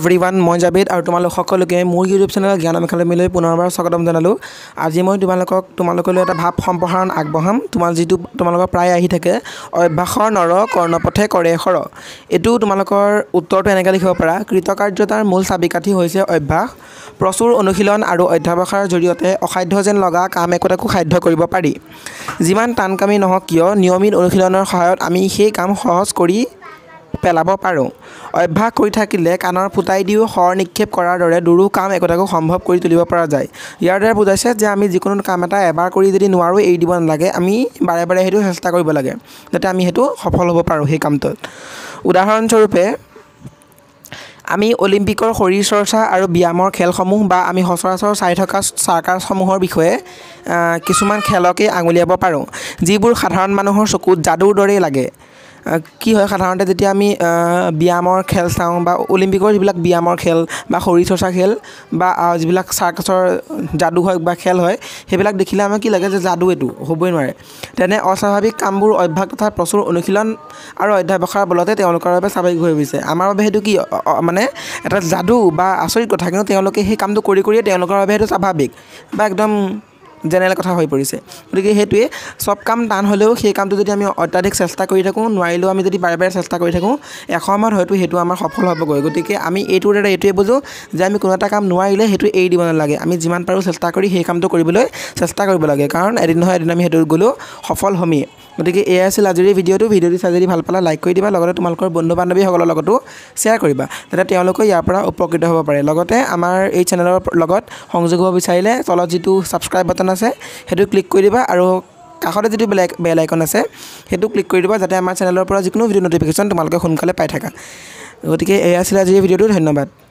every one মই জাভেদ আৰু তোমালোক সকলোকে মোৰ ইউটিউব চেনেলৰ জ্ঞানমেখালমীলৈ পুনৰবাৰ স্বাগতম জনালোঁ আজি মই তোমালোকক তোমালোকলৈ এটা ভাৱ সম্প্ৰসাৰণ আগবঢ়াম তোমাৰ যিটো তোমালোকৰ প্ৰায় আহি থাকে অভ্যাসৰ নৰ কৰ্ণপথে কৰে সৰহ এইটো তোমালোকৰ উত্তৰটো এনেকৈ লিখিব পাৰা কৃতকাৰ্যতাৰ মূল চাবিকাঠি হৈছে অভ্যাস প্ৰচুৰ অনুশীলন আৰু অধ্যাৱসায়ৰ জৰিয়তে অসাধ্য যেন লগা কাম একোটাকো সাধ্য কৰিব পাৰি যিমান টান কামেই নহওক কিয় নিয়মিত অনুশীলনৰ সহায়ত আমি সেই কাম সহজ কৰি পেলাব পাৰোঁ অভ্যাস কৰি থাকিলে কাণৰ ফুটাই দিও শৰ নিক্ষেপ কৰাৰ দৰে দুৰো কাম একোটাকো সম্ভৱ কৰি তুলিব পৰা যায় ইয়াৰ দ্বাৰা বুজাইছে যে আমি যিকোনো কাম এটা এবাৰ কৰি যদি নোৱাৰোঁ এৰি দিব নালাগে আমি বাৰে বাৰে সেইটো চেষ্টা কৰিব লাগে যাতে আমি সেইটো সফল হ'ব পাৰোঁ সেই কামটোত উদাহৰণস্বৰূপে আমি অলিম্পিকৰ শৰীৰ চৰ্চা আৰু ব্যায়ামৰ খেলসমূহ বা আমি সচৰাচৰ চাই থকা চাৰ্কাৰসমূহৰ বিষয়ে কিছুমান খেলকেই আঙুলিয়াব পাৰোঁ যিবোৰ সাধাৰণ মানুহৰ চকুত যাদুৰ দৰেই লাগে কি হয় সাধাৰণতে যেতিয়া আমি ব্যায়ামৰ খেল চাওঁ বা অলিম্পিকৰ যিবিলাক ব্যায়ামৰ খেল বা শৰীৰ চৰ্চা খেল বা যিবিলাক চাৰ্কাছৰ যাদু হয় বা খেল হয় সেইবিলাক দেখিলে আমাক কি লাগে যে যাদু এইটো হ'বই নোৱাৰে তেনে অস্বাভাৱিক কামবোৰ অভ্যাস তথা প্ৰচুৰ অনুশীলন আৰু অধ্যাৱসায়ৰ বলতে তেওঁলোকৰ বাবে স্বাভাৱিক হৈ পৰিছে আমাৰ বাবে সেইটো কি মানে এটা যাদু বা আচৰিত কথা কিন্তু তেওঁলোকে সেই কামটো কৰি কৰিয়ে তেওঁলোকৰ বাবে সেইটো স্বাভাৱিক বা একদম জেনেৰেল কথা হৈ পৰিছে গতিকে সেইটোৱে চব কাম টান হ'লেও সেই কামটো যদি আমি অত্যাধিক চেষ্টা কৰি থাকোঁ নোৱাৰিলেও আমি যদি বাৰে বাৰে চেষ্টা কৰি থাকোঁ এসময়ত হয়তো সেইটো আমাৰ সফল হ'বগৈ গতিকে আমি এইটোৰ দ্বাৰা এইটোৱে বুজোঁ যে আমি কোনো এটা কাম নোৱাৰিলে সেইটো এৰি দিব নালাগে আমি যিমান পাৰোঁ চেষ্টা কৰি সেই কামটো কৰিবলৈ চেষ্টা কৰিব লাগে কাৰণ এদিন নহয় এদিন আমি সেইটো গ'লেও সফল হ'মেই গতিকে এয়াই আছিল আজিৰ ভিডিঅ'টো ভিডিঅ'টো চাই যদি ভাল পালে লাইক কৰি দিবা লগতে তোমালোকৰ বন্ধু বান্ধৱীসকলৰ লগতো শ্বেয়াৰ কৰিবা যাতে তেওঁলোকো ইয়াৰ পৰা উপকৃত হ'ব পাৰে লগতে আমাৰ এই চেনেলৰ লগত সংযোগ হ'ব বিচাৰিলে তলত যিটো ছাবস্ক্ৰাইব বাটন আছে সেইটো ক্লিক কৰি দিবা আৰু কাষতে যিটো বেলেগ বেল আইকন আছে সেইটো ক্লিক কৰি দিবা যাতে আমাৰ চেনেলৰ পৰা যিকোনো ভিডিঅ' নটিফিকেশ্যন তোমালোকে সোনকালে পাই থাকা গতিকে এয়া আছিল আজিৰ ভিডিঅ'টো ধন্যবাদ